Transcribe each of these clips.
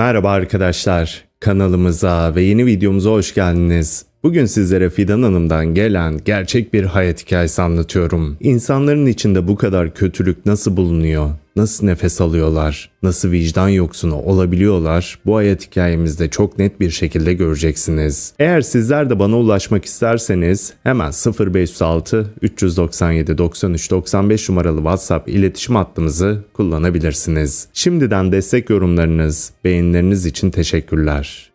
Merhaba arkadaşlar, kanalımıza ve yeni videomuza hoş geldiniz. Bugün sizlere Fidan Hanım'dan gelen gerçek bir hayat hikayesi anlatıyorum. İnsanların içinde bu kadar kötülük nasıl bulunuyor? Nasıl nefes alıyorlar? Nasıl vicdan yoksunu olabiliyorlar? Bu hayat hikayemizde çok net bir şekilde göreceksiniz. Eğer sizler de bana ulaşmak isterseniz hemen 0506 397 93 95 numaralı WhatsApp iletişim hattımızı kullanabilirsiniz. Şimdiden destek yorumlarınız, beğenileriniz için teşekkürler.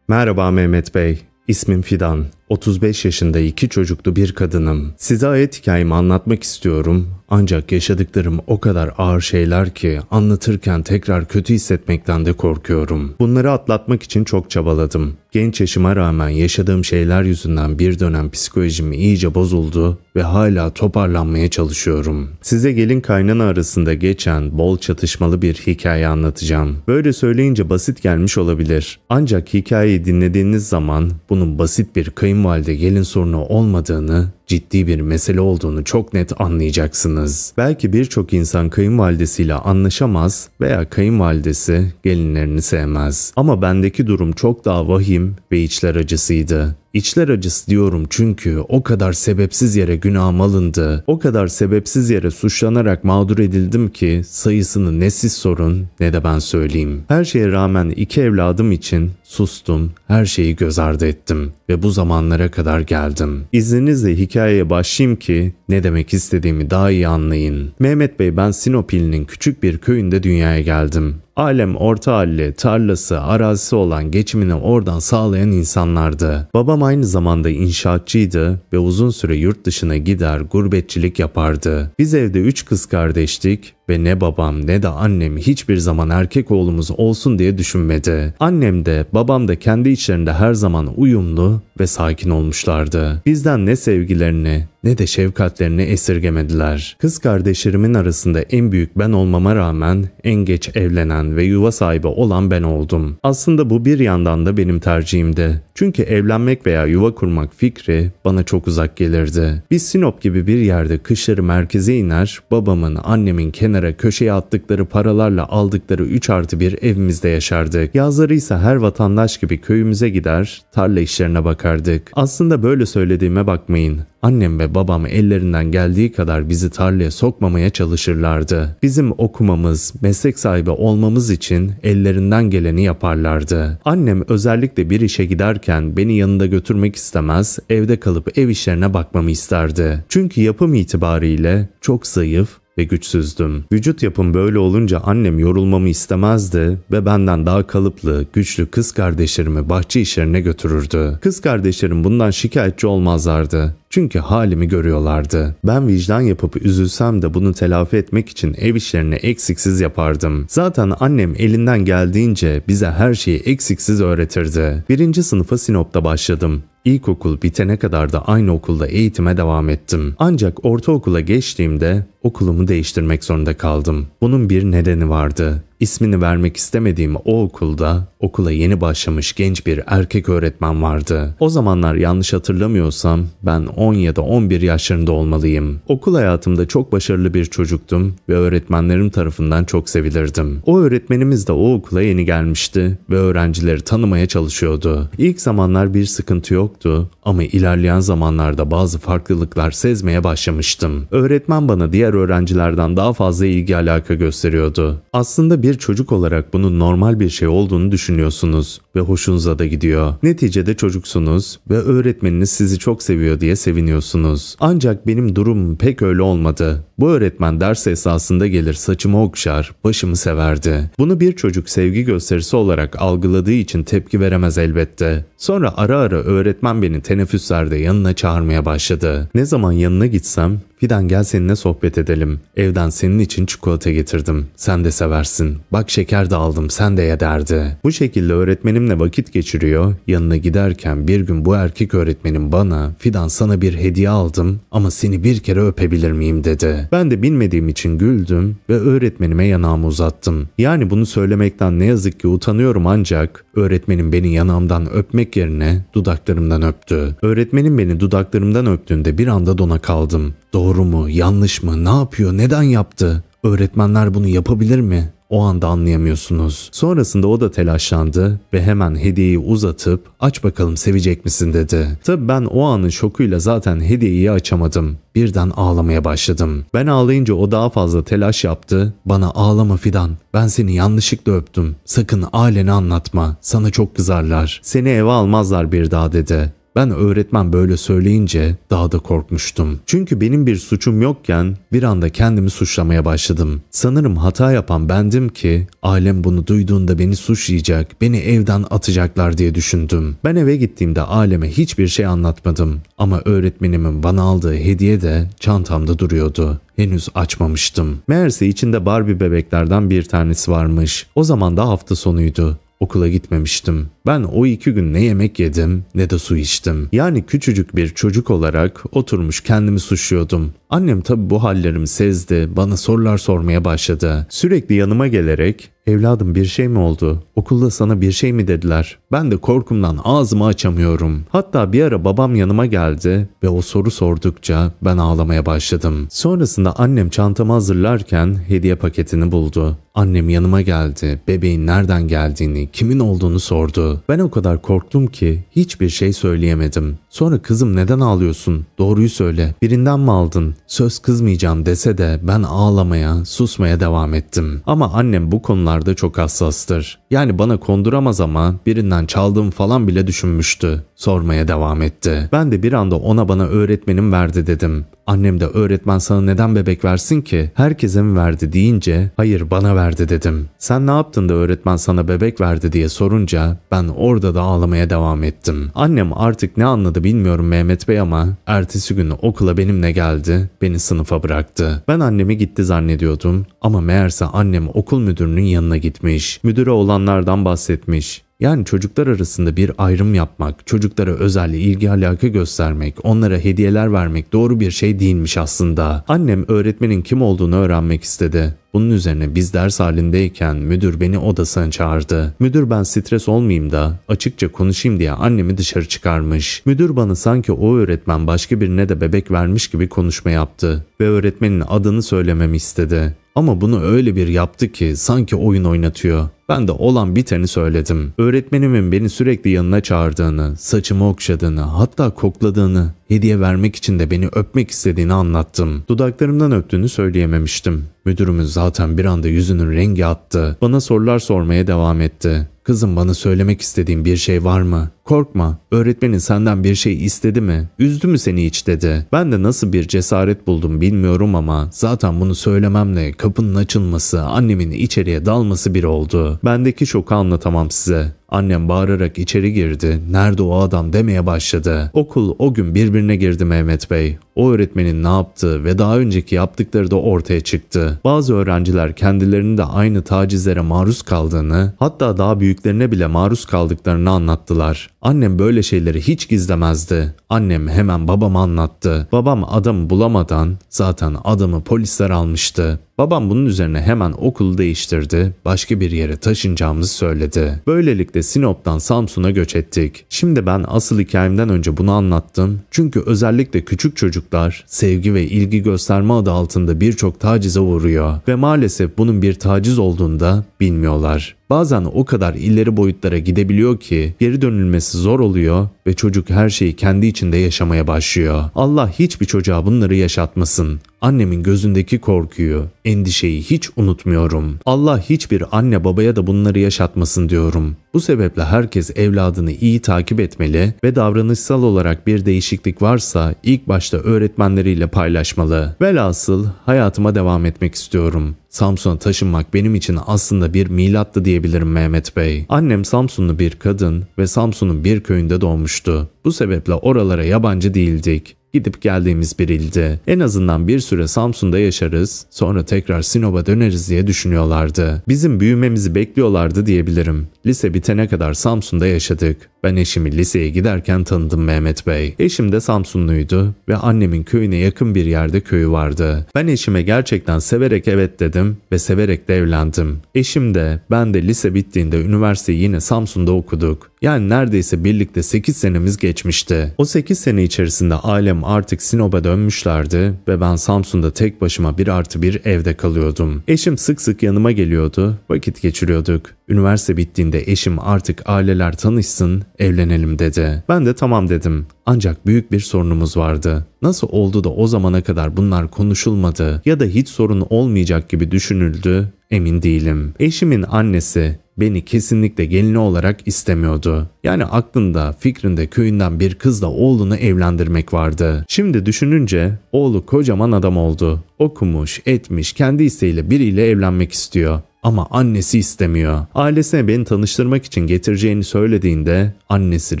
Merhaba Mehmet Bey, ismim Fidan. 35 yaşında iki çocuklu bir kadınım. Size ait hikayemi anlatmak istiyorum ancak yaşadıklarım o kadar ağır şeyler ki anlatırken tekrar kötü hissetmekten de korkuyorum. Bunları atlatmak için çok çabaladım. Genç yaşıma rağmen yaşadığım şeyler yüzünden bir dönem psikolojim iyice bozuldu ve hala toparlanmaya çalışıyorum. Size gelin kaynana arasında geçen bol çatışmalı bir hikaye anlatacağım. Böyle söyleyince basit gelmiş olabilir. Ancak hikayeyi dinlediğiniz zaman bunun basit bir kıyım kayınvalide gelin sorunu olmadığını, ciddi bir mesele olduğunu çok net anlayacaksınız. Belki birçok insan kayınvalidesiyle anlaşamaz veya kayınvalidesi gelinlerini sevmez. Ama bendeki durum çok daha vahim ve içler acısıydı. İçler acısı diyorum çünkü o kadar sebepsiz yere günahım alındı, o kadar sebepsiz yere suçlanarak mağdur edildim ki sayısını ne siz sorun ne de ben söyleyeyim. Her şeye rağmen iki evladım için sustum, her şeyi göz ardı ettim ve bu zamanlara kadar geldim. İzninizle hikayeye başlayayım ki ne demek istediğimi daha iyi anlayın. Mehmet Bey ben Sinop ilinin küçük bir köyünde dünyaya geldim. Alem orta halli, tarlası, arazisi olan geçimini oradan sağlayan insanlardı. Babam aynı zamanda inşaatçıydı ve uzun süre yurt dışına gider gurbetçilik yapardı. Biz evde üç kız kardeştik ve ne babam ne de annem hiçbir zaman erkek oğlumuz olsun diye düşünmedi. Annem de babam da kendi içlerinde her zaman uyumlu ve sakin olmuşlardı. Bizden ne sevgilerini ne de şefkatlerini esirgemediler. Kız kardeşlerimin arasında en büyük ben olmama rağmen en geç evlenen ve yuva sahibi olan ben oldum. Aslında bu bir yandan da benim tercihimdi. Çünkü evlenmek veya yuva kurmak fikri bana çok uzak gelirdi. Biz Sinop gibi bir yerde kışları merkeze iner, babamın, annemin kenarında kenara köşeye attıkları paralarla aldıkları 3 artı bir evimizde yaşardık. Yazları ise her vatandaş gibi köyümüze gider, tarla işlerine bakardık. Aslında böyle söylediğime bakmayın. Annem ve babam ellerinden geldiği kadar bizi tarlaya sokmamaya çalışırlardı. Bizim okumamız, meslek sahibi olmamız için ellerinden geleni yaparlardı. Annem özellikle bir işe giderken beni yanında götürmek istemez, evde kalıp ev işlerine bakmamı isterdi. Çünkü yapım itibariyle çok zayıf, ve güçsüzdüm. Vücut yapım böyle olunca annem yorulmamı istemezdi ve benden daha kalıplı, güçlü kız kardeşlerimi bahçe işlerine götürürdü. Kız kardeşlerim bundan şikayetçi olmazlardı. Çünkü halimi görüyorlardı. Ben vicdan yapıp üzülsem de bunu telafi etmek için ev işlerini eksiksiz yapardım. Zaten annem elinden geldiğince bize her şeyi eksiksiz öğretirdi. Birinci sınıfa Sinop'ta başladım. İlkokul bitene kadar da aynı okulda eğitime devam ettim. Ancak ortaokula geçtiğimde okulumu değiştirmek zorunda kaldım. Bunun bir nedeni vardı. İsmini vermek istemediğim o okulda okula yeni başlamış genç bir erkek öğretmen vardı. O zamanlar yanlış hatırlamıyorsam ben 10 ya da 11 yaşlarında olmalıyım. Okul hayatımda çok başarılı bir çocuktum ve öğretmenlerim tarafından çok sevilirdim. O öğretmenimiz de o okula yeni gelmişti ve öğrencileri tanımaya çalışıyordu. İlk zamanlar bir sıkıntı yoktu ama ilerleyen zamanlarda bazı farklılıklar sezmeye başlamıştım. Öğretmen bana diğer öğrencilerden daha fazla ilgi alaka gösteriyordu. Aslında bir bir çocuk olarak bunun normal bir şey olduğunu düşünüyorsunuz ve hoşunuza da gidiyor. Neticede çocuksunuz ve öğretmeniniz sizi çok seviyor diye seviniyorsunuz. Ancak benim durum pek öyle olmadı. Bu öğretmen ders esasında gelir saçımı okşar, başımı severdi. Bunu bir çocuk sevgi gösterisi olarak algıladığı için tepki veremez elbette. Sonra ara ara öğretmen beni teneffüslerde yanına çağırmaya başladı. Ne zaman yanına gitsem Fidan gel seninle sohbet edelim. Evden senin için çikolata getirdim. Sen de seversin. Bak şeker de aldım sen de ye derdi. Bu şekilde öğretmenimle vakit geçiriyor. Yanına giderken bir gün bu erkek öğretmenim bana Fidan sana bir hediye aldım ama seni bir kere öpebilir miyim dedi. Ben de bilmediğim için güldüm ve öğretmenime yanağımı uzattım. Yani bunu söylemekten ne yazık ki utanıyorum ancak öğretmenim beni yanağımdan öpmek yerine dudaklarımdan öptü. Öğretmenim beni dudaklarımdan öptüğünde bir anda dona kaldım. Doğru Doğru mu, yanlış mı, ne yapıyor, neden yaptı? Öğretmenler bunu yapabilir mi? O anda anlayamıyorsunuz. Sonrasında o da telaşlandı ve hemen hediyeyi uzatıp aç bakalım sevecek misin dedi. Tabi ben o anın şokuyla zaten hediyeyi açamadım. Birden ağlamaya başladım. Ben ağlayınca o daha fazla telaş yaptı. Bana ağlama Fidan. Ben seni yanlışlıkla öptüm. Sakın ailene anlatma. Sana çok kızarlar. Seni eve almazlar bir daha dedi. Ben öğretmen böyle söyleyince daha da korkmuştum. Çünkü benim bir suçum yokken bir anda kendimi suçlamaya başladım. Sanırım hata yapan bendim ki ailem bunu duyduğunda beni suçlayacak, beni evden atacaklar diye düşündüm. Ben eve gittiğimde aileme hiçbir şey anlatmadım ama öğretmenimin bana aldığı hediye de çantamda duruyordu. Henüz açmamıştım. Meğerse içinde Barbie bebeklerden bir tanesi varmış. O zaman da hafta sonuydu. Okula gitmemiştim. Ben o iki gün ne yemek yedim ne de su içtim. Yani küçücük bir çocuk olarak oturmuş kendimi suçluyordum. Annem tabi bu hallerimi sezdi, bana sorular sormaya başladı. Sürekli yanıma gelerek Evladım bir şey mi oldu? Okulda sana bir şey mi dediler? Ben de korkumdan ağzımı açamıyorum. Hatta bir ara babam yanıma geldi ve o soru sordukça ben ağlamaya başladım. Sonrasında annem çantamı hazırlarken hediye paketini buldu. Annem yanıma geldi. Bebeğin nereden geldiğini, kimin olduğunu sordu. Ben o kadar korktum ki hiçbir şey söyleyemedim. Sonra kızım neden ağlıyorsun? Doğruyu söyle. Birinden mi aldın? Söz kızmayacağım dese de ben ağlamaya, susmaya devam ettim. Ama annem bu konularda çok hassastır. Yani bana konduramaz ama birinden çaldım falan bile düşünmüştü. Sormaya devam etti. Ben de bir anda ona bana öğretmenim verdi dedim. Annem de öğretmen sana neden bebek versin ki? Herkese mi verdi deyince hayır bana verdi dedim. Sen ne yaptın da öğretmen sana bebek verdi diye sorunca ben ben orada da ağlamaya devam ettim. Annem artık ne anladı bilmiyorum Mehmet Bey ama ertesi gün okula benimle geldi, beni sınıfa bıraktı. Ben annemi gitti zannediyordum ama meğerse annem okul müdürünün yanına gitmiş. Müdüre olanlardan bahsetmiş. Yani çocuklar arasında bir ayrım yapmak, çocuklara özel ilgi alaka göstermek, onlara hediyeler vermek doğru bir şey değilmiş aslında. Annem öğretmenin kim olduğunu öğrenmek istedi. Bunun üzerine biz ders halindeyken müdür beni odasına çağırdı. Müdür ben stres olmayayım da açıkça konuşayım diye annemi dışarı çıkarmış. Müdür bana sanki o öğretmen başka birine de bebek vermiş gibi konuşma yaptı ve öğretmenin adını söylememi istedi. Ama bunu öyle bir yaptı ki sanki oyun oynatıyor. Ben de olan biteni söyledim. Öğretmenimin beni sürekli yanına çağırdığını, saçımı okşadığını, hatta kokladığını Hediye vermek için de beni öpmek istediğini anlattım. Dudaklarımdan öptüğünü söyleyememiştim. Müdürümüz zaten bir anda yüzünün rengi attı. Bana sorular sormaya devam etti. Kızım bana söylemek istediğin bir şey var mı? Korkma, öğretmenin senden bir şey istedi mi? Üzdü mü seni hiç dedi. Ben de nasıl bir cesaret buldum bilmiyorum ama zaten bunu söylememle kapının açılması, annemin içeriye dalması bir oldu. Bendeki şoku anlatamam size. Annem bağırarak içeri girdi. Nerede o adam demeye başladı. Okul o gün birbirine girdi Mehmet Bey o öğretmenin ne yaptığı ve daha önceki yaptıkları da ortaya çıktı. Bazı öğrenciler kendilerinin de aynı tacizlere maruz kaldığını, hatta daha büyüklerine bile maruz kaldıklarını anlattılar. Annem böyle şeyleri hiç gizlemezdi. Annem hemen babama anlattı. Babam adamı bulamadan zaten adamı polisler almıştı. Babam bunun üzerine hemen okul değiştirdi, başka bir yere taşınacağımızı söyledi. Böylelikle Sinop'tan Samsun'a göç ettik. Şimdi ben asıl hikayemden önce bunu anlattım. Çünkü özellikle küçük çocuk çocuklar sevgi ve ilgi gösterme adı altında birçok tacize uğruyor ve maalesef bunun bir taciz olduğunu da bilmiyorlar. Bazen o kadar ileri boyutlara gidebiliyor ki geri dönülmesi zor oluyor ve çocuk her şeyi kendi içinde yaşamaya başlıyor. Allah hiçbir çocuğa bunları yaşatmasın. Annemin gözündeki korkuyu, endişeyi hiç unutmuyorum. Allah hiçbir anne babaya da bunları yaşatmasın diyorum. Bu sebeple herkes evladını iyi takip etmeli ve davranışsal olarak bir değişiklik varsa ilk başta öğretmenleriyle paylaşmalı. Velhasıl hayatıma devam etmek istiyorum. Samsun'a taşınmak benim için aslında bir milattı diyebilirim Mehmet Bey. Annem Samsunlu bir kadın ve Samsun'un bir köyünde doğmuştu. Bu sebeple oralara yabancı değildik gidip geldiğimiz bir ildi. En azından bir süre Samsun'da yaşarız, sonra tekrar Sinop'a döneriz diye düşünüyorlardı. Bizim büyümemizi bekliyorlardı diyebilirim. Lise bitene kadar Samsun'da yaşadık. Ben eşimi liseye giderken tanıdım Mehmet Bey. Eşim de Samsunluydu ve annemin köyüne yakın bir yerde köyü vardı. Ben eşime gerçekten severek evet dedim ve severek de evlendim. Eşim de ben de lise bittiğinde üniversiteyi yine Samsun'da okuduk. Yani neredeyse birlikte 8 senemiz geçmişti. O 8 sene içerisinde ailem artık Sinop'a dönmüşlerdi ve ben Samsun'da tek başıma bir artı bir evde kalıyordum. Eşim sık sık yanıma geliyordu, vakit geçiriyorduk. Üniversite bittiğinde eşim artık aileler tanışsın, evlenelim dedi. Ben de tamam dedim. Ancak büyük bir sorunumuz vardı. Nasıl oldu da o zamana kadar bunlar konuşulmadı ya da hiç sorun olmayacak gibi düşünüldü emin değilim. Eşimin annesi beni kesinlikle gelini olarak istemiyordu. Yani aklında, fikrinde köyünden bir kızla oğlunu evlendirmek vardı. Şimdi düşününce oğlu kocaman adam oldu okumuş, etmiş, kendi isteğiyle biriyle evlenmek istiyor. Ama annesi istemiyor. Ailesine beni tanıştırmak için getireceğini söylediğinde annesi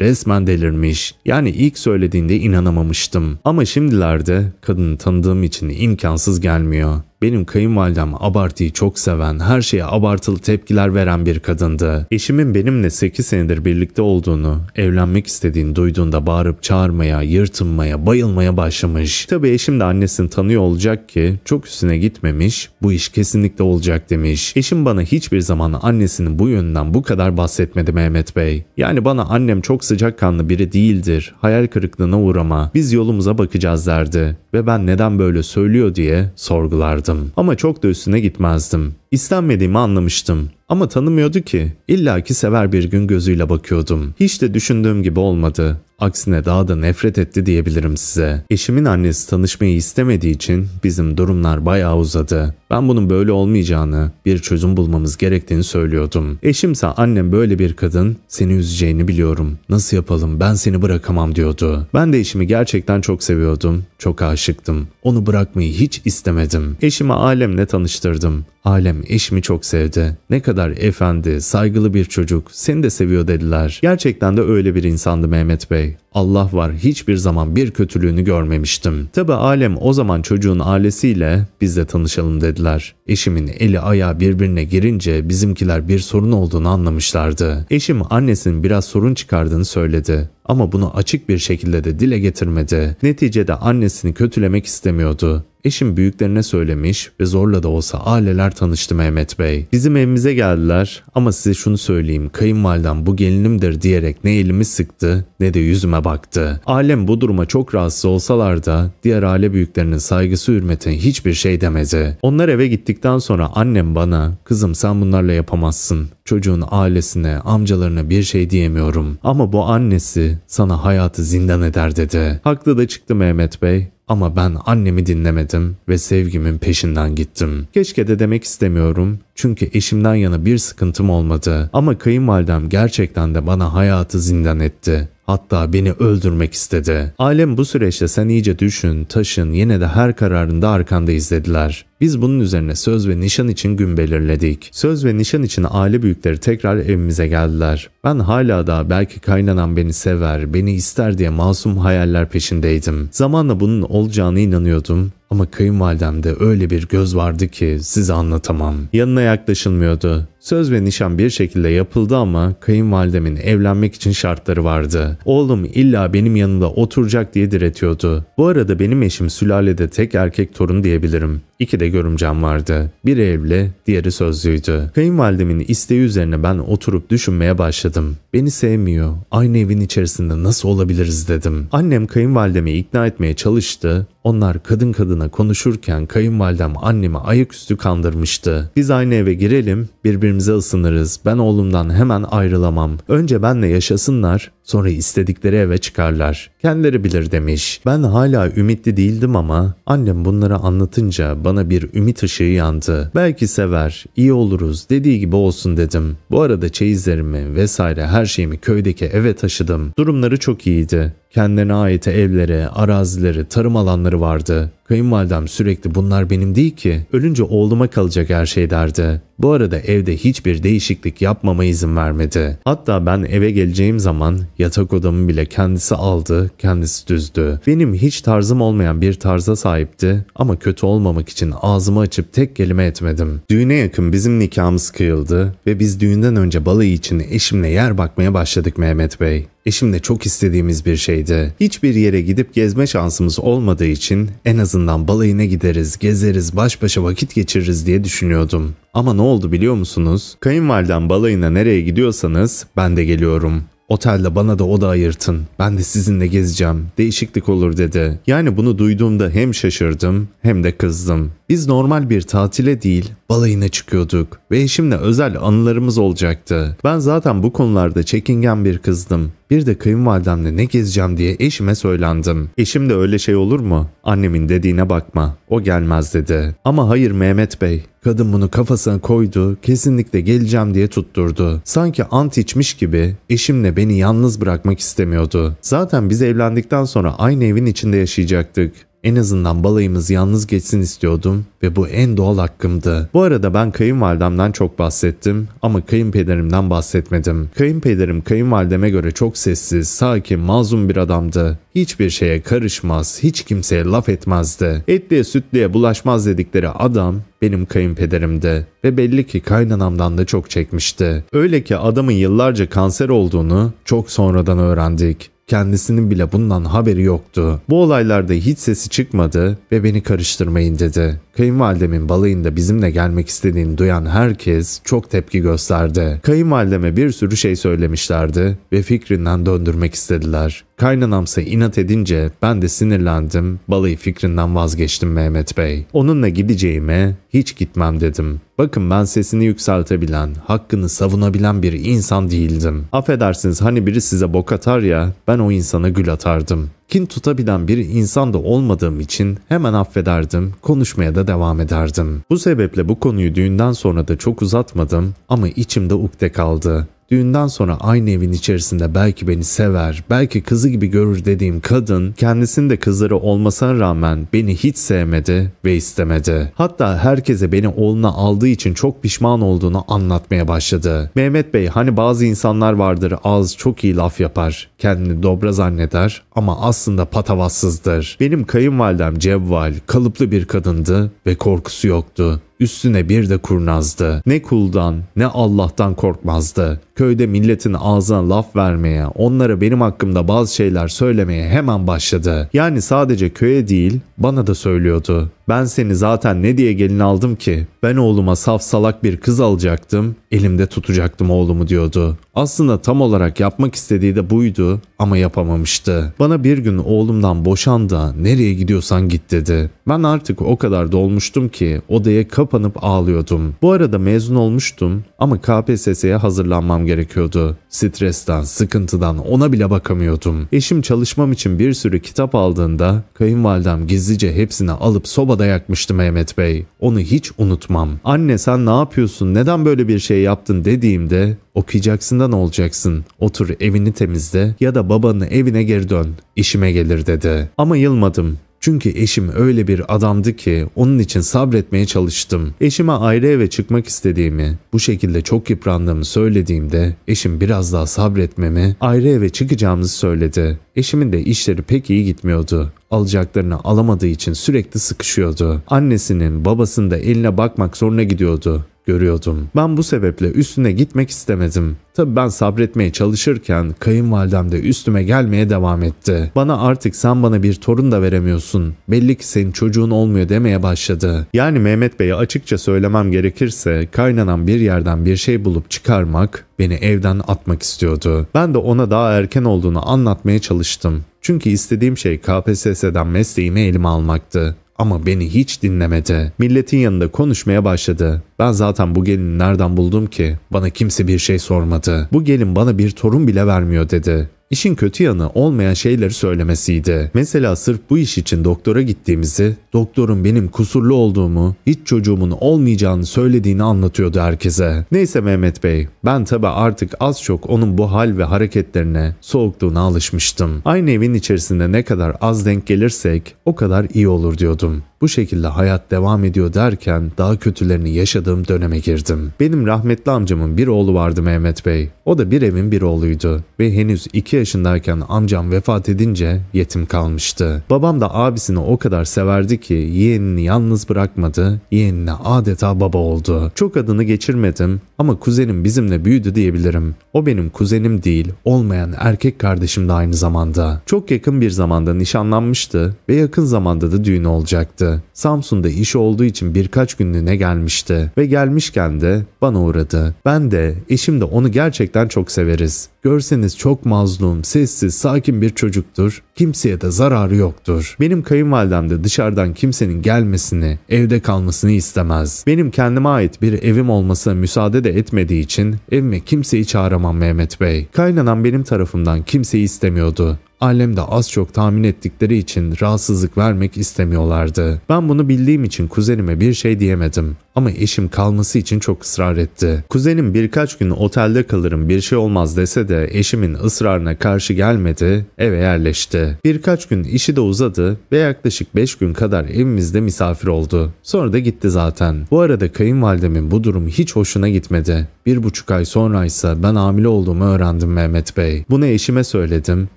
resmen delirmiş. Yani ilk söylediğinde inanamamıştım. Ama şimdilerde kadını tanıdığım için imkansız gelmiyor. Benim kayınvalidem abartıyı çok seven, her şeye abartılı tepkiler veren bir kadındı. Eşimin benimle 8 senedir birlikte olduğunu, evlenmek istediğini duyduğunda bağırıp çağırmaya, yırtınmaya, bayılmaya başlamış. Tabii eşim de annesini tanıyor olacak ki çok üstüne gitmemiş, bu iş kesinlikle olacak demiş. Eşim bana hiçbir zaman annesinin bu yönünden bu kadar bahsetmedi Mehmet Bey. Yani bana annem çok sıcakkanlı biri değildir, hayal kırıklığına uğrama, biz yolumuza bakacağız derdi. Ve ben neden böyle söylüyor diye sorgulardım. Ama çok da üstüne gitmezdim. İstenmediğimi anlamıştım. Ama tanımıyordu ki. İlla ki sever bir gün gözüyle bakıyordum. Hiç de düşündüğüm gibi olmadı. Aksine daha da nefret etti diyebilirim size. Eşimin annesi tanışmayı istemediği için bizim durumlar bayağı uzadı. Ben bunun böyle olmayacağını, bir çözüm bulmamız gerektiğini söylüyordum. Eşimse annem böyle bir kadın, seni üzeceğini biliyorum. Nasıl yapalım ben seni bırakamam diyordu. Ben de eşimi gerçekten çok seviyordum, çok aşıktım. Onu bırakmayı hiç istemedim. Eşimi alemle tanıştırdım. Alem eşimi çok sevdi. Ne kadar efendi, saygılı bir çocuk, seni de seviyor dediler. Gerçekten de öyle bir insandı Mehmet Bey şey. Allah var hiçbir zaman bir kötülüğünü görmemiştim. Tabi alem o zaman çocuğun ailesiyle biz de tanışalım dediler. Eşimin eli ayağı birbirine girince bizimkiler bir sorun olduğunu anlamışlardı. Eşim annesinin biraz sorun çıkardığını söyledi. Ama bunu açık bir şekilde de dile getirmedi. Neticede annesini kötülemek istemiyordu. Eşim büyüklerine söylemiş ve zorla da olsa aileler tanıştı Mehmet Bey. Bizim evimize geldiler ama size şunu söyleyeyim kayınvalidem bu gelinimdir diyerek ne elimi sıktı ne de yüzüme baktı. Ailem bu duruma çok rahatsız olsalar da diğer aile büyüklerinin saygısı hürmetine hiçbir şey demedi. Onlar eve gittikten sonra annem bana kızım sen bunlarla yapamazsın. Çocuğun ailesine, amcalarına bir şey diyemiyorum. Ama bu annesi sana hayatı zindan eder dedi. Haklı da çıktı Mehmet Bey. Ama ben annemi dinlemedim ve sevgimin peşinden gittim. Keşke de demek istemiyorum çünkü eşimden yana bir sıkıntım olmadı. Ama kayınvalidem gerçekten de bana hayatı zindan etti. Hatta beni öldürmek istedi. Ailem bu süreçte sen iyice düşün, taşın, yine de her kararında arkanda izlediler. Biz bunun üzerine söz ve nişan için gün belirledik. Söz ve nişan için aile büyükleri tekrar evimize geldiler. Ben hala da belki kaynanan beni sever, beni ister diye masum hayaller peşindeydim. Zamanla bunun olacağını inanıyordum ama kayınvalidemde öyle bir göz vardı ki size anlatamam. Yanına yaklaşılmıyordu. Söz ve nişan bir şekilde yapıldı ama kayınvalidemin evlenmek için şartları vardı. Oğlum illa benim yanımda oturacak diye diretiyordu. Bu arada benim eşim sülalede tek erkek torun diyebilirim. İki de görümcem vardı. Biri evli, diğeri sözlüydü. Kayınvalidemin isteği üzerine ben oturup düşünmeye başladım. Beni sevmiyor. Aynı evin içerisinde nasıl olabiliriz dedim. Annem kayınvalidemi ikna etmeye çalıştı. Onlar kadın kadına konuşurken kayınvalidem annemi ayaküstü kandırmıştı. Biz aynı eve girelim, birbirimize birbirimize ısınırız. Ben oğlumdan hemen ayrılamam. Önce benle yaşasınlar, sonra istedikleri eve çıkarlar. Kendileri bilir demiş. Ben hala ümitli değildim ama annem bunları anlatınca bana bir ümit ışığı yandı. Belki sever, iyi oluruz, dediği gibi olsun dedim. Bu arada çeyizlerimi vesaire her şeyimi köydeki eve taşıdım. Durumları çok iyiydi. Kendine ait evlere, arazileri, tarım alanları vardı. Kayınvalidem sürekli bunlar benim değil ki. Ölünce oğluma kalacak her şey derdi. Bu arada evde hiçbir değişiklik yapmama izin vermedi. Hatta ben eve geleceğim zaman yatak odamı bile kendisi aldı, kendisi düzdü. Benim hiç tarzım olmayan bir tarza sahipti ama kötü olmamak için ağzımı açıp tek kelime etmedim. Düğüne yakın bizim nikahımız kıyıldı ve biz düğünden önce balayı için eşimle yer bakmaya başladık Mehmet Bey. Eşimle çok istediğimiz bir şeydi. Hiçbir yere gidip gezme şansımız olmadığı için en azından balayına gideriz, gezeriz, baş başa vakit geçiririz diye düşünüyordum. Ama ne oldu biliyor musunuz? Kayınvaliden balayına nereye gidiyorsanız ben de geliyorum. Otelde bana da oda ayırtın. Ben de sizinle gezeceğim. Değişiklik olur dedi. Yani bunu duyduğumda hem şaşırdım hem de kızdım. Biz normal bir tatile değil, balayına çıkıyorduk ve eşimle özel anılarımız olacaktı. Ben zaten bu konularda çekingen bir kızdım. Bir de kayınvalidemle ne gezeceğim diye eşime söylendim. Eşim de öyle şey olur mu? Annemin dediğine bakma. O gelmez dedi. Ama hayır Mehmet Bey. Kadın bunu kafasına koydu, kesinlikle geleceğim diye tutturdu. Sanki ant içmiş gibi eşimle beni yalnız bırakmak istemiyordu. Zaten biz evlendikten sonra aynı evin içinde yaşayacaktık. En azından balayımız yalnız geçsin istiyordum ve bu en doğal hakkımdı. Bu arada ben kayınvalidemden çok bahsettim ama kayınpederimden bahsetmedim. Kayınpederim kayınvalideme göre çok sessiz, sakin, mazlum bir adamdı. Hiçbir şeye karışmaz, hiç kimseye laf etmezdi. Etliye sütliye bulaşmaz dedikleri adam benim kayınpederimdi ve belli ki kaynanamdan da çok çekmişti. Öyle ki adamın yıllarca kanser olduğunu çok sonradan öğrendik. Kendisinin bile bundan haberi yoktu. Bu olaylarda hiç sesi çıkmadı ve beni karıştırmayın dedi. Kayınvalidemin balayında bizimle gelmek istediğini duyan herkes çok tepki gösterdi. Kayınvalideme bir sürü şey söylemişlerdi ve fikrinden döndürmek istediler. Kaynanamsa inat edince ben de sinirlendim, balayı fikrinden vazgeçtim Mehmet Bey. Onunla gideceğime hiç gitmem dedim. Bakın ben sesini yükseltebilen, hakkını savunabilen bir insan değildim. Affedersiniz hani biri size bok atar ya, ben o insana gül atardım. Kin tutabilen bir insan da olmadığım için hemen affederdim, konuşmaya da devam ederdim. Bu sebeple bu konuyu düğünden sonra da çok uzatmadım ama içimde ukde kaldı. Düğünden sonra aynı evin içerisinde belki beni sever, belki kızı gibi görür dediğim kadın kendisinin de kızları olmasına rağmen beni hiç sevmedi ve istemedi. Hatta herkese beni oğluna aldığı için çok pişman olduğunu anlatmaya başladı. Mehmet Bey hani bazı insanlar vardır az çok iyi laf yapar, kendini dobra zanneder ama aslında patavatsızdır. Benim kayınvalidem Cevval kalıplı bir kadındı ve korkusu yoktu. Üstüne bir de kurnazdı. Ne kuldan ne Allah'tan korkmazdı. Köyde milletin ağzına laf vermeye, onlara benim hakkımda bazı şeyler söylemeye hemen başladı. Yani sadece köye değil, bana da söylüyordu. Ben seni zaten ne diye gelin aldım ki? Ben oğluma saf salak bir kız alacaktım elimde tutacaktım oğlumu diyordu. Aslında tam olarak yapmak istediği de buydu ama yapamamıştı. Bana bir gün oğlumdan boşandı. nereye gidiyorsan git dedi. Ben artık o kadar dolmuştum ki odaya kapanıp ağlıyordum. Bu arada mezun olmuştum ama KPSS'ye hazırlanmam gerekiyordu. Stresten, sıkıntıdan ona bile bakamıyordum. Eşim çalışmam için bir sürü kitap aldığında kayınvalidem gizlice hepsini alıp sobada yakmıştı Mehmet Bey. Onu hiç unutmam. Anne sen ne yapıyorsun? Neden böyle bir şey yaptın dediğimde okuyacaksın okuyacaksından olacaksın. Otur evini temizle ya da babanın evine geri dön. İşime gelir dedi. Ama yılmadım. Çünkü eşim öyle bir adamdı ki onun için sabretmeye çalıştım. Eşime ayrı eve çıkmak istediğimi, bu şekilde çok yıprandığımı söylediğimde eşim biraz daha sabretmemi, ayrı eve çıkacağımızı söyledi. Eşimin de işleri pek iyi gitmiyordu. Alacaklarını alamadığı için sürekli sıkışıyordu. Annesinin, babasının da eline bakmak zoruna gidiyordu görüyordum. Ben bu sebeple üstüne gitmek istemedim. Tabi ben sabretmeye çalışırken kayınvalidem de üstüme gelmeye devam etti. Bana artık sen bana bir torun da veremiyorsun. Belli ki senin çocuğun olmuyor demeye başladı. Yani Mehmet Bey'e açıkça söylemem gerekirse kaynanan bir yerden bir şey bulup çıkarmak beni evden atmak istiyordu. Ben de ona daha erken olduğunu anlatmaya çalıştım. Çünkü istediğim şey KPSS'den mesleğimi elime almaktı ama beni hiç dinlemedi. Milletin yanında konuşmaya başladı. Ben zaten bu gelini nereden buldum ki? Bana kimse bir şey sormadı. Bu gelin bana bir torun bile vermiyor dedi. İşin kötü yanı olmayan şeyleri söylemesiydi. Mesela sırf bu iş için doktora gittiğimizi, doktorun benim kusurlu olduğumu, hiç çocuğumun olmayacağını söylediğini anlatıyordu herkese. Neyse Mehmet Bey, ben tabi artık az çok onun bu hal ve hareketlerine, soğukluğuna alışmıştım. Aynı evin içerisinde ne kadar az denk gelirsek o kadar iyi olur diyordum. Bu şekilde hayat devam ediyor derken daha kötülerini yaşadığım döneme girdim. Benim rahmetli amcamın bir oğlu vardı Mehmet Bey. O da bir evin bir oğluydu ve henüz 2 yaşındayken amcam vefat edince yetim kalmıştı. Babam da abisini o kadar severdi ki yeğenini yalnız bırakmadı, yeğenine adeta baba oldu. Çok adını geçirmedim ama kuzenim bizimle büyüdü diyebilirim. O benim kuzenim değil, olmayan erkek kardeşim de aynı zamanda. Çok yakın bir zamanda nişanlanmıştı ve yakın zamanda da düğün olacaktı. Samsun'da iş olduğu için birkaç günlüğüne gelmişti ve gelmişken de bana uğradı. Ben de eşim de onu gerçekten çok severiz. Görseniz çok mazlum, sessiz, sakin bir çocuktur. Kimseye de zararı yoktur. Benim kayınvalidem de dışarıdan kimsenin gelmesini, evde kalmasını istemez. Benim kendime ait bir evim olmasına müsaade de etmediği için evime kimseyi çağıramam Mehmet Bey. Kaynanan benim tarafımdan kimseyi istemiyordu. Ailem de az çok tahmin ettikleri için rahatsızlık vermek istemiyorlardı. Ben bunu bildiğim için kuzenime bir şey diyemedim. Ama eşim kalması için çok ısrar etti. Kuzenim birkaç gün otelde kalırım bir şey olmaz dese de eşimin ısrarına karşı gelmedi, eve yerleşti. Birkaç gün işi de uzadı ve yaklaşık 5 gün kadar evimizde misafir oldu. Sonra da gitti zaten. Bu arada kayınvalidemin bu durum hiç hoşuna gitmedi. Bir buçuk ay sonra ise ben hamile olduğumu öğrendim Mehmet Bey. Bunu eşime söyledim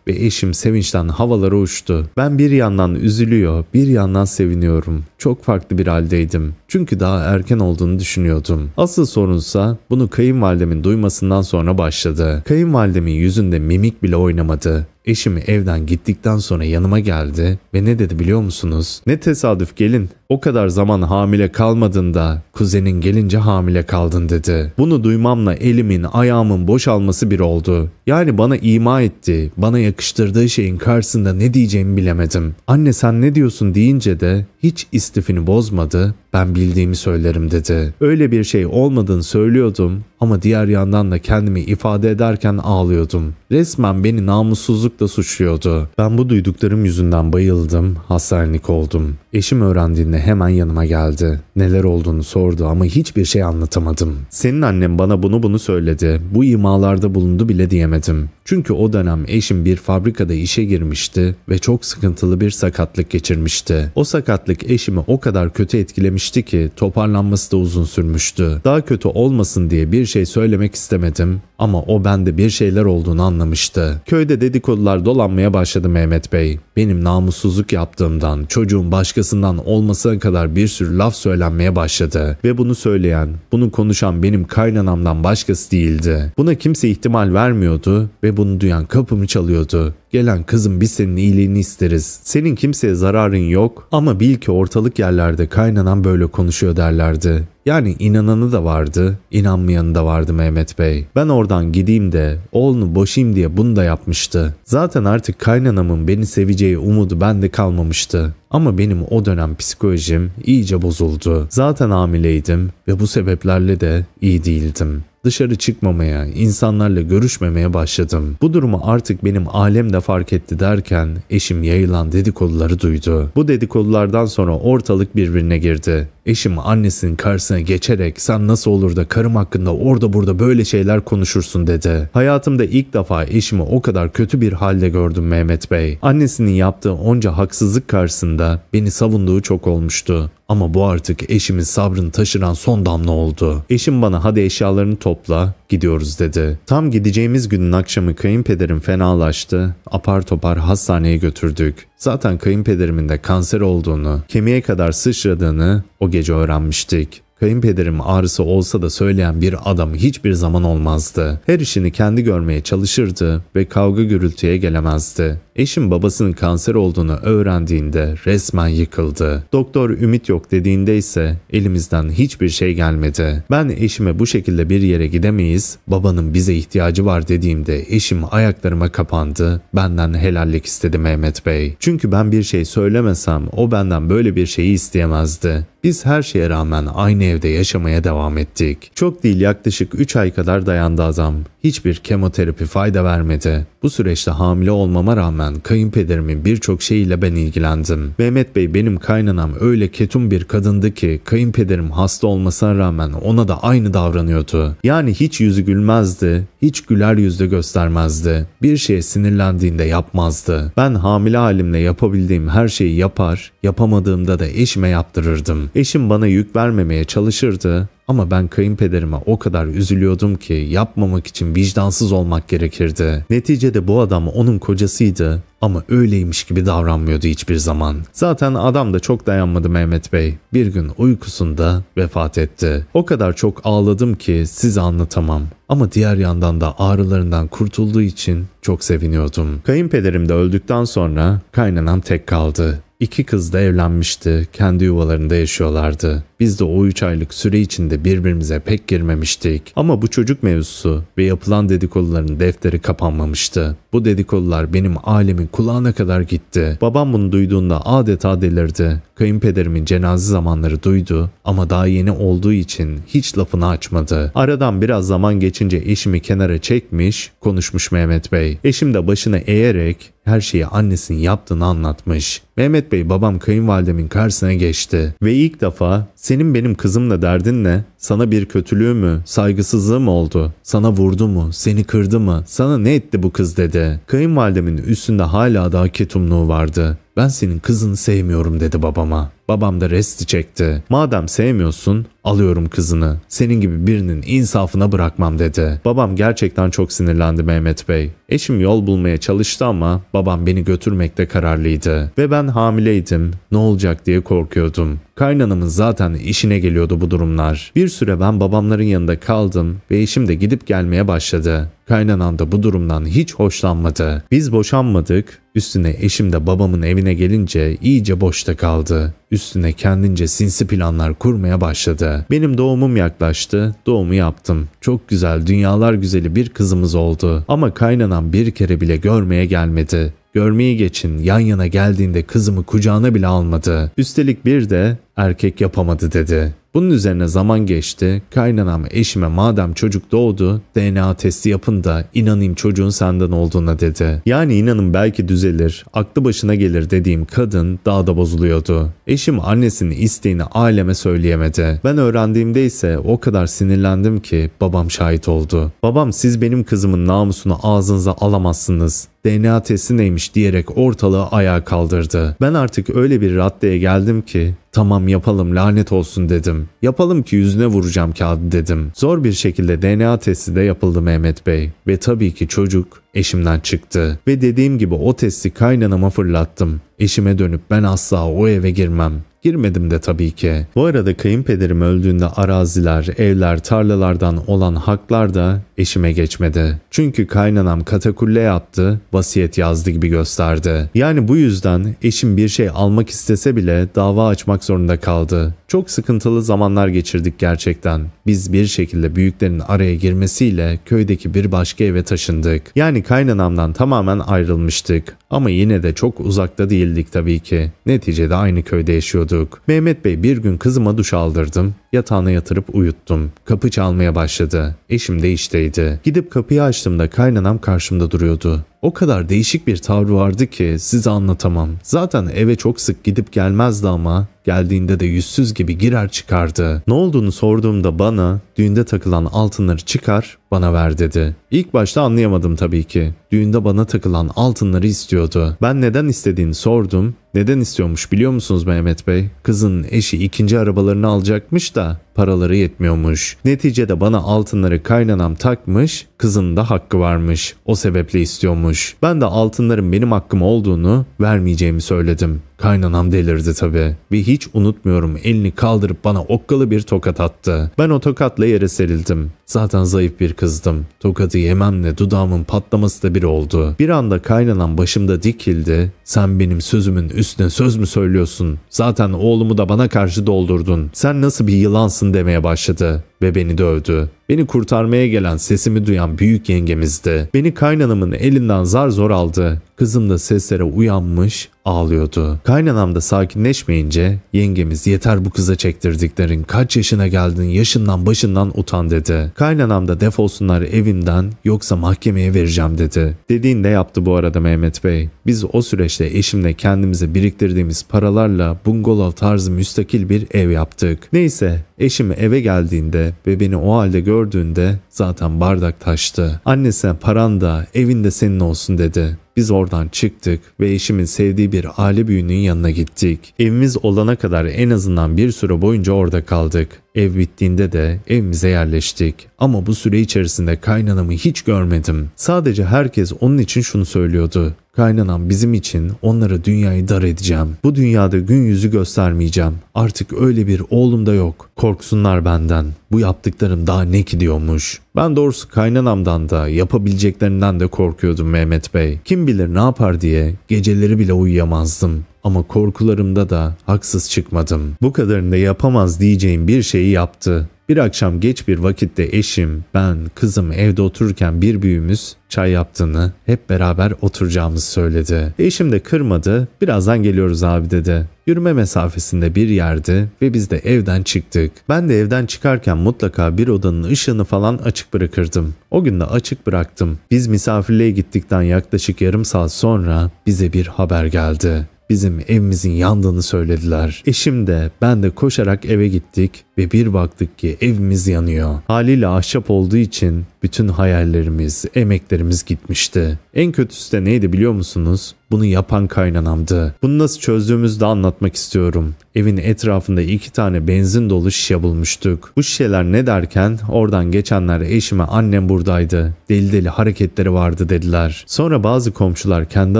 ve eşim içim sevinçten havalara uçtu. Ben bir yandan üzülüyor, bir yandan seviniyorum. Çok farklı bir haldeydim. Çünkü daha erken olduğunu düşünüyordum. Asıl sorunsa bunu kayınvalidemin duymasından sonra başladı. Kayınvalidemin yüzünde mimik bile oynamadı. Eşim evden gittikten sonra yanıma geldi ve ne dedi biliyor musunuz? Ne tesadüf gelin. O kadar zaman hamile kalmadığında kuzenin gelince hamile kaldın dedi. Bunu duymamla elimin ayağımın boşalması bir oldu. Yani bana ima etti. Bana yakıştırdığı şeyin karşısında ne diyeceğimi bilemedim. Anne sen ne diyorsun deyince de hiç istifini bozmadı. Ben bildiğimi söylerim dedi. Öyle bir şey olmadığını söylüyordum ama diğer yandan da kendimi ifade ederken ağlıyordum. Resmen beni namussuzlukla suçluyordu. Ben bu duyduklarım yüzünden bayıldım, hastanelik oldum. Eşim öğrendiğinde hemen yanıma geldi. Neler olduğunu sordu ama hiçbir şey anlatamadım. Senin annem bana bunu bunu söyledi. Bu imalarda bulundu bile diyemedim. Çünkü o dönem eşim bir fabrikada işe girmişti ve çok sıkıntılı bir sakatlık geçirmişti. O sakatlık eşimi o kadar kötü etkilemişti ki toparlanması da uzun sürmüştü. Daha kötü olmasın diye bir şey söylemek istemedim ama o bende bir şeyler olduğunu anlamıştı. Köyde dedikodular dolanmaya başladı Mehmet Bey. Benim namussuzluk yaptığımdan, çocuğun başkasından olmasına kadar bir sürü laf söylenmeye başladı. Ve bunu söyleyen, bunu konuşan benim kaynanamdan başkası değildi. Buna kimse ihtimal vermiyordu ve bunu duyan kapımı çalıyordu. Gelen kızım biz senin iyiliğini isteriz. Senin kimseye zararın yok ama bil ki ortalık yerlerde kaynanan böyle konuşuyor derlerdi. Yani inananı da vardı, inanmayanı da vardı Mehmet Bey. Ben oradan gideyim de oğlunu boşayım diye bunu da yapmıştı. Zaten artık kaynanamın beni seveceği umudu bende kalmamıştı. Ama benim o dönem psikolojim iyice bozuldu. Zaten hamileydim ve bu sebeplerle de iyi değildim. Dışarı çıkmamaya, insanlarla görüşmemeye başladım. Bu durumu artık benim alem de fark etti derken eşim yayılan dedikoduları duydu. Bu dedikodulardan sonra ortalık birbirine girdi. Eşim annesinin karşısına geçerek sen nasıl olur da karım hakkında orada burada böyle şeyler konuşursun dedi. Hayatımda ilk defa eşimi o kadar kötü bir halde gördüm Mehmet Bey. Annesinin yaptığı onca haksızlık karşısında beni savunduğu çok olmuştu. Ama bu artık eşimin sabrını taşıran son damla oldu. Eşim bana hadi eşyalarını topla gidiyoruz dedi. Tam gideceğimiz günün akşamı kayınpederim fenalaştı. Apar topar hastaneye götürdük. Zaten kayınpederimin de kanser olduğunu, kemiğe kadar sıçradığını o gece öğrenmiştik. Kayınpederim ağrısı olsa da söyleyen bir adam hiçbir zaman olmazdı. Her işini kendi görmeye çalışırdı ve kavga gürültüye gelemezdi. Eşim babasının kanser olduğunu öğrendiğinde resmen yıkıldı. Doktor ümit yok dediğinde ise elimizden hiçbir şey gelmedi. Ben eşime bu şekilde bir yere gidemeyiz, babanın bize ihtiyacı var dediğimde eşim ayaklarıma kapandı. Benden helallik istedi Mehmet Bey. Çünkü ben bir şey söylemesem o benden böyle bir şeyi isteyemezdi. Biz her şeye rağmen aynı evde yaşamaya devam ettik. Çok değil yaklaşık 3 ay kadar dayandı adam. Hiçbir kemoterapi fayda vermedi. Bu süreçte hamile olmama rağmen yüzünden kayınpederimin birçok şeyiyle ben ilgilendim. Mehmet Bey benim kaynanam öyle ketum bir kadındı ki kayınpederim hasta olmasına rağmen ona da aynı davranıyordu. Yani hiç yüzü gülmezdi, hiç güler yüzde göstermezdi. Bir şeye sinirlendiğinde yapmazdı. Ben hamile halimle yapabildiğim her şeyi yapar, yapamadığımda da eşime yaptırırdım. Eşim bana yük vermemeye çalışırdı ama ben kayınpederime o kadar üzülüyordum ki yapmamak için vicdansız olmak gerekirdi. Neticede bu adam onun kocasıydı ama öyleymiş gibi davranmıyordu hiçbir zaman. Zaten adam da çok dayanmadı Mehmet Bey. Bir gün uykusunda vefat etti. O kadar çok ağladım ki size anlatamam. Ama diğer yandan da ağrılarından kurtulduğu için çok seviniyordum. Kayınpederim de öldükten sonra kaynanam tek kaldı. İki kız da evlenmişti, kendi yuvalarında yaşıyorlardı. Biz de o 3 aylık süre içinde birbirimize pek girmemiştik. Ama bu çocuk mevzusu ve yapılan dedikoduların defteri kapanmamıştı. Bu dedikodular benim ailemin kulağına kadar gitti. Babam bunu duyduğunda adeta delirdi. Kayınpederimin cenaze zamanları duydu ama daha yeni olduğu için hiç lafını açmadı. Aradan biraz zaman geçince eşimi kenara çekmiş, konuşmuş Mehmet Bey. Eşim de başını eğerek her şeyi annesinin yaptığını anlatmış. Mehmet Bey babam kayınvalidemin karşısına geçti ve ilk defa senin benim kızımla derdin ne? Sana bir kötülüğü mü, saygısızlığı mı oldu? Sana vurdu mu, seni kırdı mı? Sana ne etti bu kız dedi. Kayınvalidemin üstünde hala daha ketumluğu vardı. Ben senin kızını sevmiyorum dedi babama. Babam da resti çekti. Madem sevmiyorsun alıyorum kızını. Senin gibi birinin insafına bırakmam dedi. Babam gerçekten çok sinirlendi Mehmet Bey. Eşim yol bulmaya çalıştı ama babam beni götürmekte kararlıydı. Ve ben hamileydim. Ne olacak diye korkuyordum. Kaynanamın zaten işine geliyordu bu durumlar. Bir süre ben babamların yanında kaldım ve eşim de gidip gelmeye başladı. Kaynanan da bu durumdan hiç hoşlanmadı. Biz boşanmadık. Üstüne eşim de babamın evine gelince iyice boşta kaldı üstüne kendince sinsi planlar kurmaya başladı. Benim doğumum yaklaştı, doğumu yaptım. Çok güzel, dünyalar güzeli bir kızımız oldu. Ama kaynanan bir kere bile görmeye gelmedi. Görmeyi geçin yan yana geldiğinde kızımı kucağına bile almadı. Üstelik bir de erkek yapamadı dedi. Bunun üzerine zaman geçti. Kaynanam eşime madem çocuk doğdu DNA testi yapın da inanayım çocuğun senden olduğuna dedi. Yani inanın belki düzelir, aklı başına gelir dediğim kadın daha da bozuluyordu. Eşim annesinin isteğini aileme söyleyemedi. Ben öğrendiğimde ise o kadar sinirlendim ki babam şahit oldu. Babam siz benim kızımın namusunu ağzınıza alamazsınız. DNA testi neymiş diyerek ortalığı ayağa kaldırdı. Ben artık öyle bir raddeye geldim ki Tamam yapalım lanet olsun dedim. Yapalım ki yüzüne vuracağım kağıdı dedim. Zor bir şekilde DNA testi de yapıldı Mehmet Bey. Ve tabii ki çocuk eşimden çıktı. Ve dediğim gibi o testi kaynanama fırlattım. Eşime dönüp ben asla o eve girmem. Girmedim de tabii ki. Bu arada kayınpederim öldüğünde araziler, evler, tarlalardan olan haklar da eşime geçmedi. Çünkü kaynanam katakulle yaptı, vasiyet yazdı gibi gösterdi. Yani bu yüzden eşim bir şey almak istese bile dava açmak zorunda kaldı. Çok sıkıntılı zamanlar geçirdik gerçekten. Biz bir şekilde büyüklerin araya girmesiyle köydeki bir başka eve taşındık. Yani kaynanamdan tamamen ayrılmıştık. Ama yine de çok uzakta değildik tabii ki. Neticede aynı köyde yaşıyorduk. Mehmet Bey bir gün kızıma duş aldırdım. Yatağına yatırıp uyuttum. Kapı çalmaya başladı. Eşim de işteydi. Gidip kapıyı açtığımda kaynanam karşımda duruyordu. O kadar değişik bir tavrı vardı ki size anlatamam. Zaten eve çok sık gidip gelmezdi ama geldiğinde de yüzsüz gibi girer çıkardı. Ne olduğunu sorduğumda bana düğünde takılan altınları çıkar bana ver dedi. İlk başta anlayamadım tabii ki. Düğünde bana takılan altınları istiyordu. Ben neden istediğini sordum. Neden istiyormuş biliyor musunuz Mehmet Bey? Kızın eşi ikinci arabalarını alacakmış da paraları yetmiyormuş. Neticede bana altınları kaynanam takmış, kızın da hakkı varmış. O sebeple istiyormuş. Ben de altınların benim hakkım olduğunu vermeyeceğimi söyledim. Kaynanam delirdi tabii. Ve hiç unutmuyorum elini kaldırıp bana okkalı bir tokat attı. Ben o tokatla yere serildim. Zaten zayıf bir kızdım. Tokadı yememle dudağımın patlaması da bir oldu. Bir anda kaynanan başımda dikildi. Sen benim sözümün üstüne söz mü söylüyorsun? Zaten oğlumu da bana karşı doldurdun. Sen nasıl bir yılansın demeye başladı ve beni dövdü. Beni kurtarmaya gelen sesimi duyan büyük yengemizdi. Beni kaynanamın elinden zar zor aldı. Kızım da seslere uyanmış ağlıyordu. Kaynanam da sakinleşmeyince yengemiz yeter bu kıza çektirdiklerin kaç yaşına geldin yaşından başından utan dedi. Kaynanam da defolsunlar evimden yoksa mahkemeye vereceğim dedi. Dediğini de yaptı bu arada Mehmet Bey. Biz o süreçte eşimle kendimize biriktirdiğimiz paralarla bungalov tarzı müstakil bir ev yaptık. Neyse Eşim eve geldiğinde ve beni o halde gördüğünde zaten bardak taştı. Annesine paran da evin de senin olsun dedi. Biz oradan çıktık ve eşimin sevdiği bir aile büyüğünün yanına gittik. Evimiz olana kadar en azından bir süre boyunca orada kaldık. Ev bittiğinde de evimize yerleştik. Ama bu süre içerisinde kaynanamı hiç görmedim. Sadece herkes onun için şunu söylüyordu. Kaynanam bizim için onları dünyayı dar edeceğim. Bu dünyada gün yüzü göstermeyeceğim. Artık öyle bir oğlum da yok. Korksunlar benden. Bu yaptıklarım daha ne ki diyormuş. Ben doğrusu kaynanamdan da yapabileceklerinden de korkuyordum Mehmet Bey. Kim bilir ne yapar diye geceleri bile uyuyamazdım. Ama korkularımda da haksız çıkmadım. Bu kadarını da yapamaz diyeceğim bir şeyi yaptı. Bir akşam geç bir vakitte eşim, ben, kızım evde otururken bir büyüğümüz çay yaptığını, hep beraber oturacağımızı söyledi. Eşim de kırmadı, birazdan geliyoruz abi dedi. Yürüme mesafesinde bir yerdi ve biz de evden çıktık. Ben de evden çıkarken mutlaka bir odanın ışığını falan açık bırakırdım. O gün de açık bıraktım. Biz misafirliğe gittikten yaklaşık yarım saat sonra bize bir haber geldi. Bizim evimizin yandığını söylediler. Eşim de ben de koşarak eve gittik ve bir baktık ki evimiz yanıyor. Haliyle ahşap olduğu için bütün hayallerimiz, emeklerimiz gitmişti. En kötüsü de neydi biliyor musunuz? Bunu yapan kaynanamdı. Bunu nasıl çözdüğümüzü de anlatmak istiyorum evin etrafında iki tane benzin dolu şişe bulmuştuk. Bu şişeler ne derken oradan geçenler eşime annem buradaydı. Deli deli hareketleri vardı dediler. Sonra bazı komşular kendi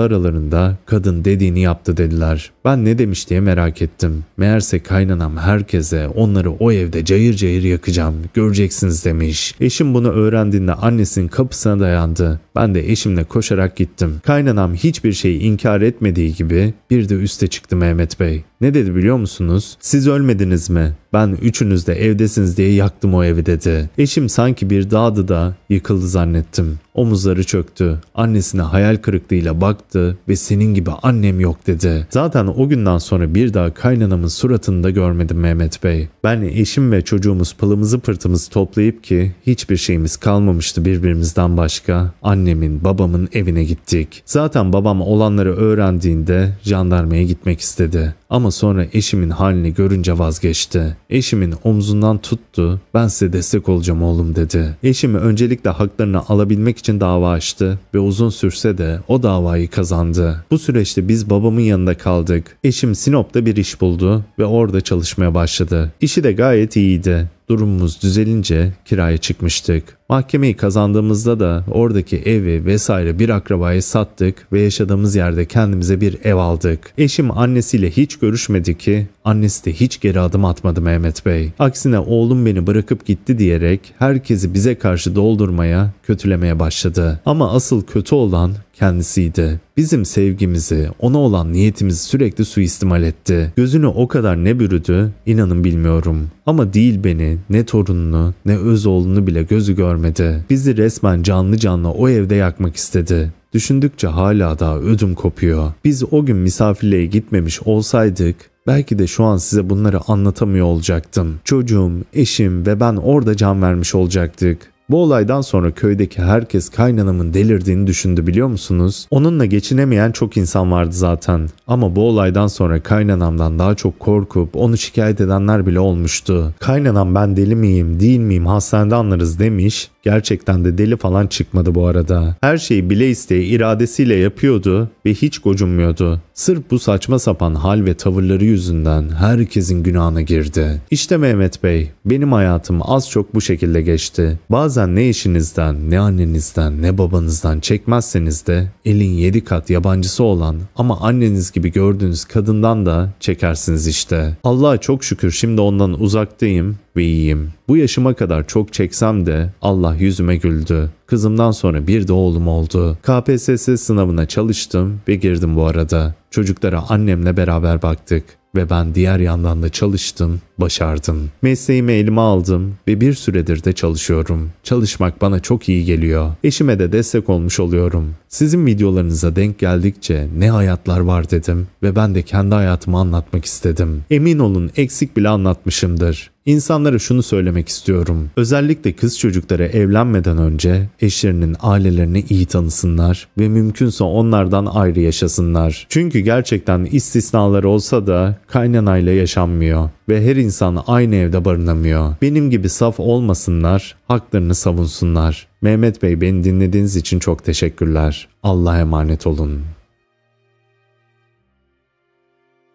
aralarında kadın dediğini yaptı dediler. Ben ne demiş diye merak ettim. Meğerse kaynanam herkese onları o evde cayır cayır yakacağım göreceksiniz demiş. Eşim bunu öğrendiğinde annesinin kapısına dayandı. Ben de eşimle koşarak gittim. Kaynanam hiçbir şeyi inkar etmediği gibi bir de üste çıktı Mehmet Bey. Ne dedi biliyor musun? musunuz? Siz ölmediniz mi? Ben üçünüz de evdesiniz diye yaktım o evi dedi. Eşim sanki bir dağdı da yıkıldı zannettim. Omuzları çöktü. Annesine hayal kırıklığıyla baktı ve senin gibi annem yok dedi. Zaten o günden sonra bir daha kaynanamın suratını da görmedim Mehmet Bey. Ben eşim ve çocuğumuz pılımızı pırtımızı toplayıp ki hiçbir şeyimiz kalmamıştı birbirimizden başka. Annemin, babamın evine gittik. Zaten babam olanları öğrendiğinde jandarmaya gitmek istedi. Ama sonra eşimin halini görünce vazgeçti. Eşimin omzundan tuttu. Ben size destek olacağım oğlum dedi. Eşimi öncelikle haklarını alabilmek için için dava açtı ve uzun sürse de o davayı kazandı. Bu süreçte biz babamın yanında kaldık. Eşim Sinop'ta bir iş buldu ve orada çalışmaya başladı. İşi de gayet iyiydi. Durumumuz düzelince kiraya çıkmıştık. Mahkemeyi kazandığımızda da oradaki evi vesaire bir akrabaya sattık ve yaşadığımız yerde kendimize bir ev aldık. Eşim annesiyle hiç görüşmedi ki annesi de hiç geri adım atmadı Mehmet Bey. Aksine oğlum beni bırakıp gitti diyerek herkesi bize karşı doldurmaya, kötülemeye başladı. Ama asıl kötü olan kendisiydi. Bizim sevgimizi, ona olan niyetimizi sürekli suistimal etti. Gözünü o kadar ne bürüdü inanın bilmiyorum. Ama değil beni, ne torununu, ne öz oğlunu bile gözü görmedi. Bizi resmen canlı canlı o evde yakmak istedi. Düşündükçe hala daha ödüm kopuyor. Biz o gün misafirliğe gitmemiş olsaydık Belki de şu an size bunları anlatamıyor olacaktım. Çocuğum, eşim ve ben orada can vermiş olacaktık. Bu olaydan sonra köydeki herkes kaynanamın delirdiğini düşündü biliyor musunuz? Onunla geçinemeyen çok insan vardı zaten. Ama bu olaydan sonra kaynanamdan daha çok korkup onu şikayet edenler bile olmuştu. Kaynanam ben deli miyim değil miyim hastanede anlarız demiş. Gerçekten de deli falan çıkmadı bu arada. Her şeyi bile isteye iradesiyle yapıyordu ve hiç gocunmuyordu. Sırf bu saçma sapan hal ve tavırları yüzünden herkesin günahına girdi. İşte Mehmet Bey, benim hayatım az çok bu şekilde geçti. Bazen ne işinizden, ne annenizden, ne babanızdan çekmezseniz de elin yedi kat yabancısı olan ama anneniz gibi gördüğünüz kadından da çekersiniz işte. Allah'a çok şükür şimdi ondan uzaktayım ve iyiyim. Bu yaşıma kadar çok çeksem de Allah yüzüme güldü. Kızımdan sonra bir de oğlum oldu. KPSS sınavına çalıştım ve girdim bu arada. Çocuklara annemle beraber baktık ve ben diğer yandan da çalıştım, başardım. Mesleğimi elime aldım ve bir süredir de çalışıyorum. Çalışmak bana çok iyi geliyor. Eşime de destek olmuş oluyorum. Sizin videolarınıza denk geldikçe ne hayatlar var dedim ve ben de kendi hayatımı anlatmak istedim. Emin olun eksik bile anlatmışımdır. İnsanlara şunu söylemek istiyorum. Özellikle kız çocukları evlenmeden önce eşlerinin ailelerini iyi tanısınlar ve mümkünse onlardan ayrı yaşasınlar. Çünkü gerçekten istisnalar olsa da kaynanayla yaşanmıyor ve her insan aynı evde barınamıyor. Benim gibi saf olmasınlar, haklarını savunsunlar. Mehmet Bey beni dinlediğiniz için çok teşekkürler. Allah'a emanet olun.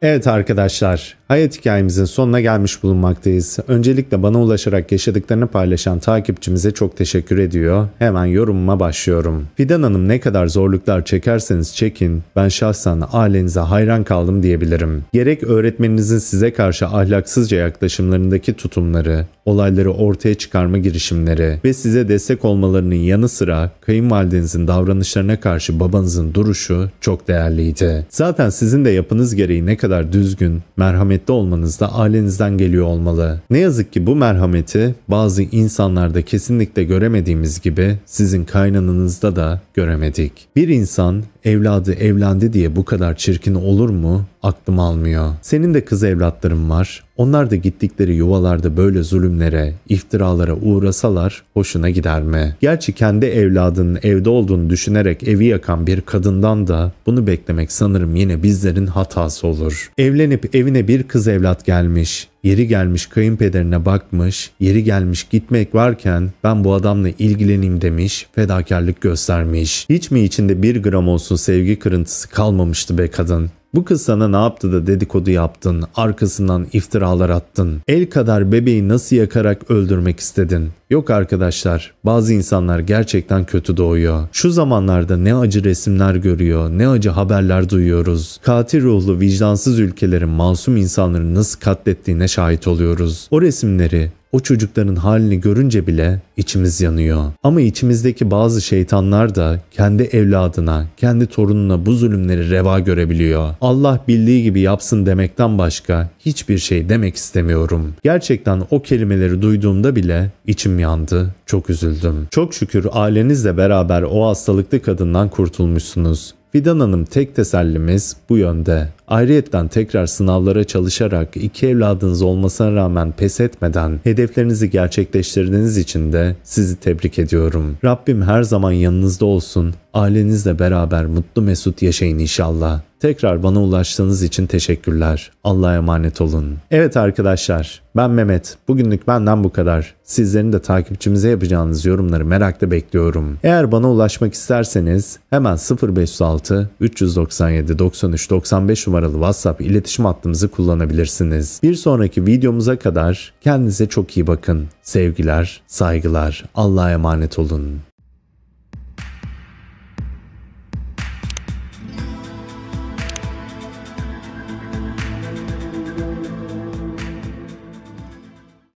Evet arkadaşlar, hayat hikayemizin sonuna gelmiş bulunmaktayız. Öncelikle bana ulaşarak yaşadıklarını paylaşan takipçimize çok teşekkür ediyor. Hemen yorumuma başlıyorum. Fidan Hanım ne kadar zorluklar çekerseniz çekin, ben şahsen ailenize hayran kaldım diyebilirim. Gerek öğretmeninizin size karşı ahlaksızca yaklaşımlarındaki tutumları, olayları ortaya çıkarma girişimleri ve size destek olmalarının yanı sıra kayınvalidenizin davranışlarına karşı babanızın duruşu çok değerliydi. Zaten sizin de yapınız gereği ne kadar kadar düzgün, merhametli olmanız da ailenizden geliyor olmalı. Ne yazık ki bu merhameti bazı insanlarda kesinlikle göremediğimiz gibi sizin kaynanınızda da göremedik. Bir insan evladı evlendi diye bu kadar çirkin olur mu? Aklım almıyor. Senin de kız evlatların var. Onlar da gittikleri yuvalarda böyle zulümlere, iftiralara uğrasalar hoşuna gider mi? Gerçi kendi evladının evde olduğunu düşünerek evi yakan bir kadından da bunu beklemek sanırım yine bizlerin hatası olur. Evlenip evine bir kız evlat gelmiş Yeri gelmiş kayınpederine bakmış, yeri gelmiş gitmek varken ben bu adamla ilgileneyim demiş, fedakarlık göstermiş. Hiç mi içinde bir gram olsun sevgi kırıntısı kalmamıştı be kadın? Bu kız sana ne yaptı da dedikodu yaptın, arkasından iftiralar attın. El kadar bebeği nasıl yakarak öldürmek istedin? Yok arkadaşlar bazı insanlar gerçekten kötü doğuyor. Şu zamanlarda ne acı resimler görüyor, ne acı haberler duyuyoruz. Katil ruhlu vicdansız ülkelerin masum insanları nasıl katlettiğine şahit oluyoruz. O resimleri, o çocukların halini görünce bile içimiz yanıyor. Ama içimizdeki bazı şeytanlar da kendi evladına, kendi torununa bu zulümleri reva görebiliyor. Allah bildiği gibi yapsın demekten başka hiçbir şey demek istemiyorum. Gerçekten o kelimeleri duyduğumda bile içim yandı, çok üzüldüm. Çok şükür ailenizle beraber o hastalıklı kadından kurtulmuşsunuz. Fidan Hanım tek tesellimiz bu yönde. Ayrıyetten tekrar sınavlara çalışarak iki evladınız olmasına rağmen pes etmeden hedeflerinizi gerçekleştirdiğiniz için de sizi tebrik ediyorum. Rabbim her zaman yanınızda olsun. Ailenizle beraber mutlu mesut yaşayın inşallah. Tekrar bana ulaştığınız için teşekkürler. Allah'a emanet olun. Evet arkadaşlar ben Mehmet. Bugünlük benden bu kadar. Sizlerin de takipçimize yapacağınız yorumları merakla bekliyorum. Eğer bana ulaşmak isterseniz hemen 0506 397 93 95 numaralı WhatsApp iletişim hattımızı kullanabilirsiniz. Bir sonraki videomuza kadar kendinize çok iyi bakın. Sevgiler, saygılar. Allah'a emanet olun.